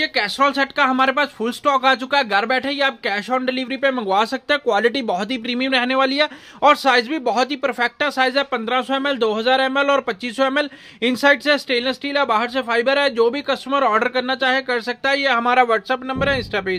ये casserole set का हमारे पास फुल स्टॉक आ चुका है घर बैठे ही आप कैश ऑन डिलीवरी पे मंगवा सकते हैं क्वालिटी बहुत ही प्रीमियम रहने वाली है और साइज भी बहुत ही परफेक्ट है साइज है 1500 सौ एम एल दो और 2500 सौ एम एल इनसाइड से स्टेनलेस स्टील है बाहर से फाइबर है जो भी कस्टमर ऑर्डर करना चाहे कर सकता है ये हमारा व्हाट्सअप नंबर है इंस्टा पेज